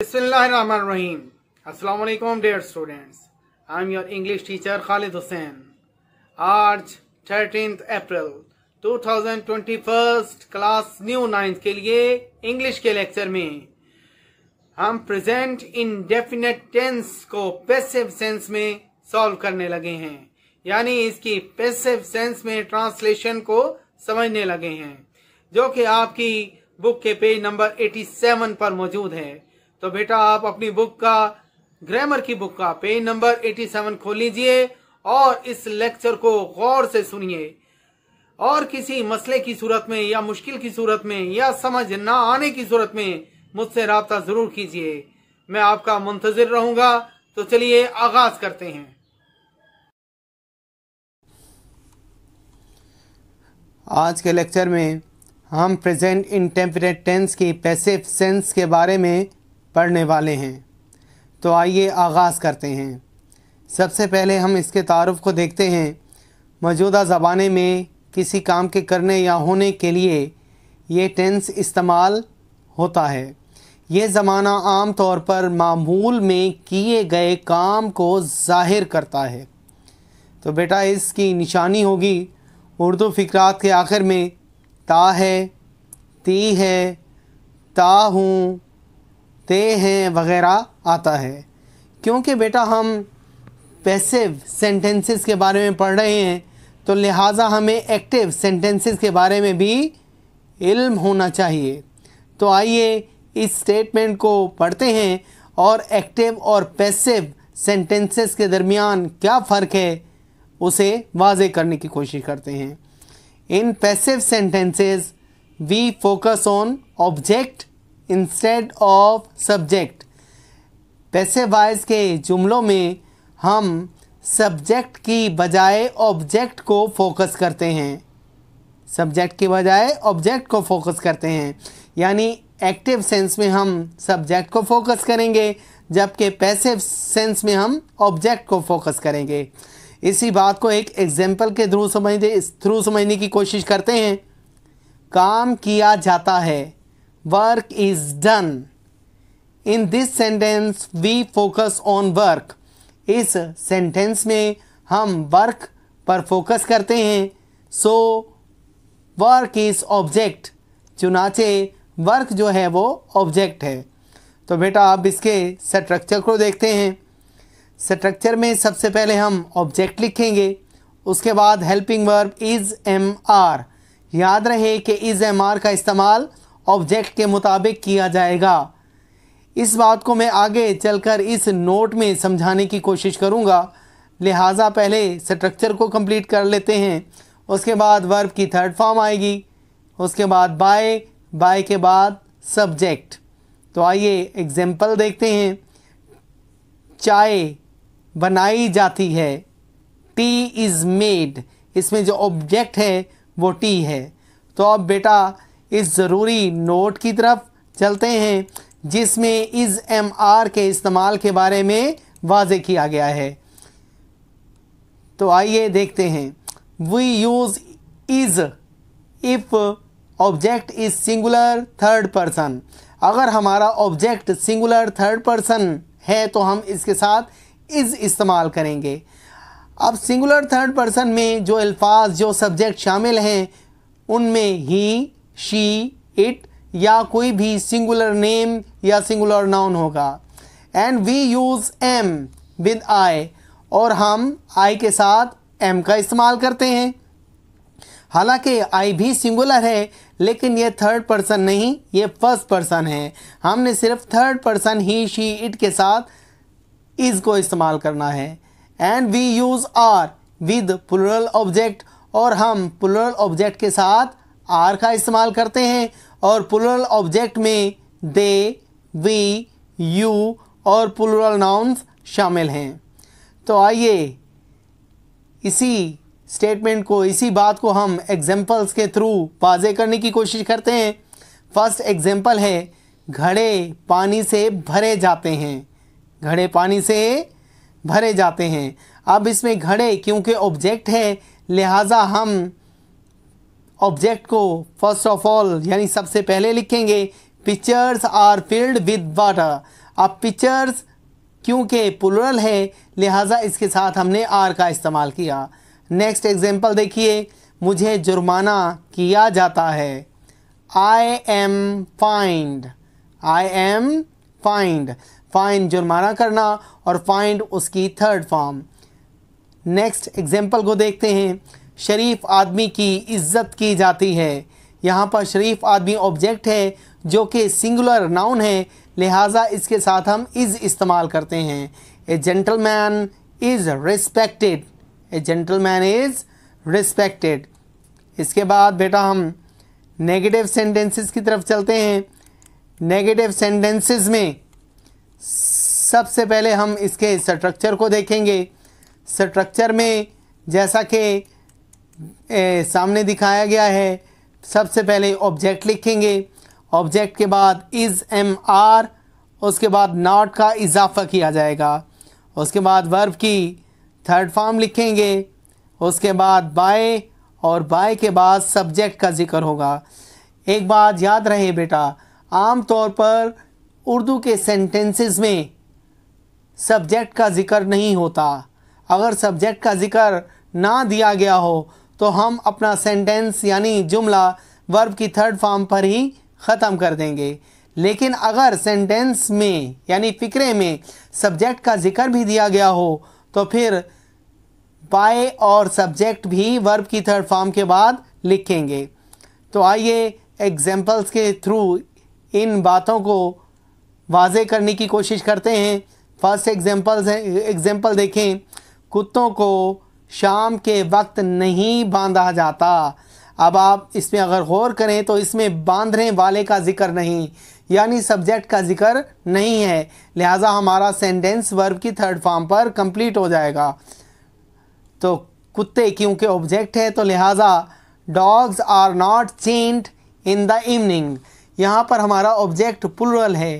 Bismillahirrahmanirrahim. Assalamu students I am your English teacher Khalid Hussain आज thirteen April 2021 class new ninth के लिए English के lecture में हम प्रेजेंट इन डेफिनेट टेंस को पैसिव सेंस में सॉल्व करने लगे हैं यानी इसकी पैसिव सेंस में ट्रांसलेशन को समझने लगे हैं जो कि आपकी बुक के पेज नंबर 87 पर मौजूद है तो बेटा आप अपनी बुक का ग्रामर की बुक का पेज नंबर 87 खोल लीजिए और इस लेक्चर को गौर से सुनिए और किसी मसले की सूरत में या मुश्किल की सूरत में या समझ ना आने की सूरत में मुझसे रबता जरूर कीजिए मैं आपका मुंतजर रहूंगा तो चलिए आगाज करते हैं आज के लेक्चर में हम प्रेजेंट इंटेम्परेट टेंस की पैसिव सेंस के बारे में पढ़ने वाले हैं तो आइए आगाज़ करते हैं सबसे पहले हम इसके तारफ़ को देखते हैं मौजूदा ज़बाने में किसी काम के करने या होने के लिए ये टेंस इस्तेमाल होता है ये ज़माना आम तौर पर मामूल में किए गए काम को ज़ाहिर करता है तो बेटा इसकी निशानी होगी उर्दू फ़िक्रात के आखिर में ता है ती है ता हूँ ते हैं वगैरह आता है क्योंकि बेटा हम पैसिव सेंटेंसेस के बारे में पढ़ रहे हैं तो लिहाजा हमें एक्टिव सेंटेंसेस के बारे में भी इल्म होना चाहिए तो आइए इस स्टेटमेंट को पढ़ते हैं और एक्टिव और पैसिव सेंटेंसेस के दरमियान क्या फ़र्क है उसे वाजे करने की कोशिश करते हैं इन passive sentences we focus on object instead of subject passive voice के जुमलों में हम सब्जेक्ट की बजाय ऑब्जेक्ट को फोकस करते हैं सब्जेक्ट की बजाय ऑब्जेक्ट को फोकस करते हैं यानी एक्टिव सेंस में हम सब्जेक्ट को फोकस करेंगे जबकि पैसिव सेंस में हम ऑब्जेक्ट को फोकस करेंगे इसी बात को एक एग्जाम्पल के थ्रू समझ थ्रू समझने की कोशिश करते हैं काम किया जाता है work is done. In this sentence we focus on work. इस सेंटेंस में हम वर्क पर फोकस करते हैं सो वर्क इज़ ऑब्जेक्ट चुनाचे वर्क जो है वो ऑब्जेक्ट है तो बेटा आप इसके स्ट्रक्चर को देखते हैं स्ट्रक्चर में सबसे पहले हम ऑब्जेक्ट लिखेंगे उसके बाद helping verb is am are याद रहे कि इज़ एम आर का इस्तेमाल ऑब्जेक्ट के मुताबिक किया जाएगा इस बात को मैं आगे चलकर इस नोट में समझाने की कोशिश करूँगा लिहाजा पहले स्ट्रक्चर को कंप्लीट कर लेते हैं उसके बाद वर्ब की थर्ड फॉर्म आएगी उसके बाद बाय बाय के बाद सब्जेक्ट तो आइए एग्जाम्पल देखते हैं चाय बनाई जाती है टी इज़ मेड इसमें जो ऑब्जेक्ट है वो टी है तो अब बेटा इस ज़रूरी नोट की तरफ चलते हैं जिसमें इस एम आर के इस्तेमाल के बारे में वाज किया गया है तो आइए देखते हैं we use is if object is singular third person अगर हमारा ऑब्जेक्ट सिंगुलर थर्ड पर्सन है तो हम इसके साथ इज़ इस्तेमाल करेंगे अब सिंगुलर थर्ड पर्सन में जो अल्फाज जो सब्जेक्ट शामिल हैं उनमें ही शी इट या कोई भी सिंगुलर नेम या सिंगुलर नाउन होगा and we use am with I और हम आई के साथ एम का इस्तेमाल करते हैं हालांकि आई भी सिंगुलर है लेकिन ये थर्ड पर्सन नहीं ये फर्स्ट पर्सन है हमने सिर्फ थर्ड पर्सन ही शी इट के साथ इज़ को इस्तेमाल करना है and we use are with plural object और हम पुलरल ऑब्जेक्ट के साथ आर का इस्तेमाल करते हैं और पुलरल ऑब्जेक्ट में दे वी यू और पुलरल नाउन्स शामिल हैं तो आइए इसी स्टेटमेंट को इसी बात को हम एग्जाम्पल्स के थ्रू वाजे करने की कोशिश करते हैं फर्स्ट एग्जाम्पल है घड़े पानी से भरे जाते हैं घड़े पानी से भरे जाते हैं अब इसमें घड़े क्योंकि ऑब्जेक्ट है लिहाजा हम ऑब्जेक्ट को फर्स्ट ऑफ ऑल यानी सबसे पहले लिखेंगे pictures are filled with water अब पिक्चर्स क्योंकि पुलरल है लिहाजा इसके साथ हमने आर का इस्तेमाल किया नेक्स्ट एग्जांपल देखिए मुझे जुर्माना किया जाता है I am fined I am fined fine जुर्माना करना और फाइंड उसकी थर्ड फॉर्म नेक्स्ट एग्जांपल को देखते हैं शरीफ आदमी की इज्जत की जाती है यहाँ पर शरीफ आदमी ऑब्जेक्ट है जो कि सिंगुलर नाउन है लिहाजा इसके साथ हम इज़ इस्तेमाल करते हैं a gentleman is respected a gentleman is respected इसके बाद बेटा हम नेगेटिव सेंटेंसेस की तरफ चलते हैं नेगेटिव सेंटेंसेस में सबसे पहले हम इसके स्ट्रक्चर को देखेंगे स्ट्रक्चर में जैसा कि ए, सामने दिखाया गया है सबसे पहले ऑब्जेक्ट लिखेंगे ऑब्जेक्ट के बाद इज़ एम आर उसके बाद नॉट का इजाफा किया जाएगा उसके बाद वर्ब की थर्ड फॉर्म लिखेंगे उसके बाद बाय और बाय के बाद सब्जेक्ट का जिक्र होगा एक बात याद रहे बेटा आम तौर पर उर्दू के सेंटेंसेस में सब्जेक्ट का जिक्र नहीं होता अगर सब्जेक्ट का जिक्र ना दिया गया हो तो हम अपना सेंटेंस यानी जुमला वर्ब की थर्ड फॉर्म पर ही ख़त्म कर देंगे लेकिन अगर सेंटेंस में यानी फ़िक्रे में सब्जेक्ट का जिक्र भी दिया गया हो तो फिर बाय और सब्जेक्ट भी वर्ब की थर्ड फॉर्म के बाद लिखेंगे तो आइए एग्जाम्पल्स के थ्रू इन बातों को वाजे करने की कोशिश करते हैं फर्स्ट एग्जाम्पल्स एग्जाम्पल देखें कुत्तों को शाम के वक्त नहीं बांधा जाता अब आप इसमें अगर गौर करें तो इसमें बांधने वाले का ज़िक्र नहीं यानी सब्जेक्ट का ज़िक्र नहीं है लिहाजा हमारा सेंटेंस वर्ब की थर्ड फॉर्म पर कंप्लीट हो जाएगा तो कुत्ते क्योंकि ऑब्जेक्ट है तो लिहाजा dogs are not chained in the evening यहाँ पर हमारा ऑब्जेक्ट पुलरल है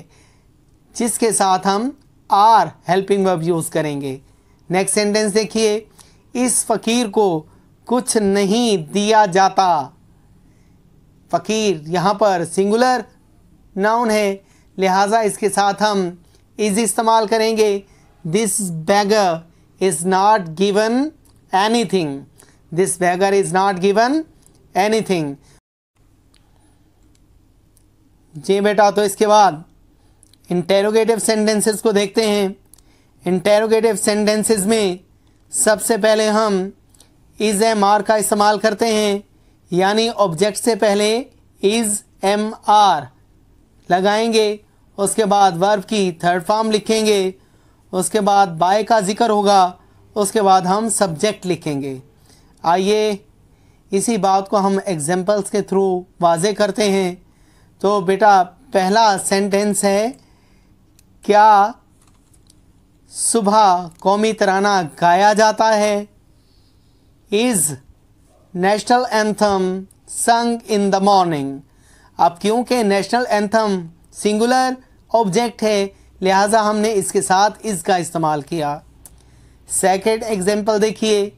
जिसके साथ हम आर हेल्पिंग वर्ब यूज़ करेंगे नेक्स्ट सेंटेंस देखिए इस फ़कीर को कुछ नहीं दिया जाता फ़कीर यहाँ पर सिंगुलर नाउन है लिहाजा इसके साथ हम इज इस्तेमाल करेंगे this beggar is not given anything this beggar is not given anything जी बेटा तो इसके बाद इंटेरोगेटिव सेंटेंसेस को देखते हैं इंटेरोगेटिव सेंटेंसेस में सबसे पहले हम इज़ एम आर का इस्तेमाल करते हैं यानी ऑब्जेक्ट से पहले इज़ एम आर लगाएंगे उसके बाद वर्ब की थर्ड फॉर्म लिखेंगे उसके बाद बाय का ज़िक्र होगा उसके बाद हम सब्जेक्ट लिखेंगे आइए इसी बात को हम एग्जांपल्स के थ्रू वाजे करते हैं तो बेटा पहला सेंटेंस है क्या सुबह कौमी तराना गाया जाता है इज़ नेशनल एंथम संग इन द मॉर्निंग अब क्योंकि नेशनल एंथम सिंगुलर ऑब्जेक्ट है लिहाजा हमने इसके साथ इसका इस्तेमाल किया सेकेंड एग्जाम्पल देखिए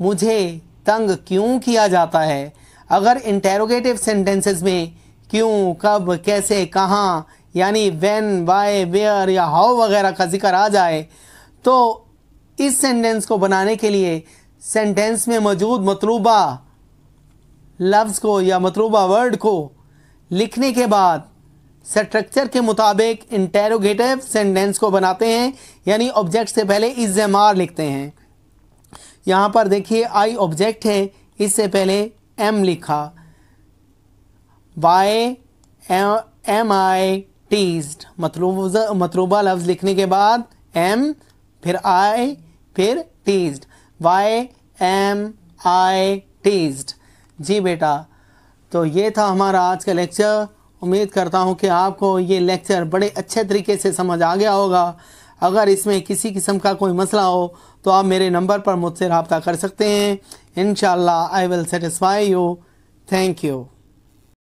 मुझे तंग क्यों किया जाता है अगर इंटेरोगेटिव सेंटेंसेस में क्यों कब कैसे कहाँ यानी वेन वाई वेयर या हाउ वगैरह का जिक्र आ जाए तो इस सेंटेंस को बनाने के लिए सेंटेंस में मौजूद मतलूबा लफ्ज़ को या मतलूबा वर्ड को लिखने के बाद स्ट्रक्चर के मुताबिक इंटेरोगेटिव सेंटेंस को बनाते हैं यानी ऑब्जेक्ट से पहले इज़मार लिखते हैं यहाँ पर देखिए आई ऑब्जेक्ट है इससे पहले एम लिखा वाई एम आई टीज्ड मतलूब मतलूबा लफ्ज लिखने के बाद एम फिर आई फिर teased why am I teased जी बेटा तो ये था हमारा आज का लेक्चर उम्मीद करता हूँ कि आपको ये लेक्चर बड़े अच्छे तरीके से समझ आ गया होगा अगर इसमें किसी किस्म का कोई मसला हो तो आप मेरे नंबर पर मुझसे रबता कर सकते हैं इन I will satisfy you thank you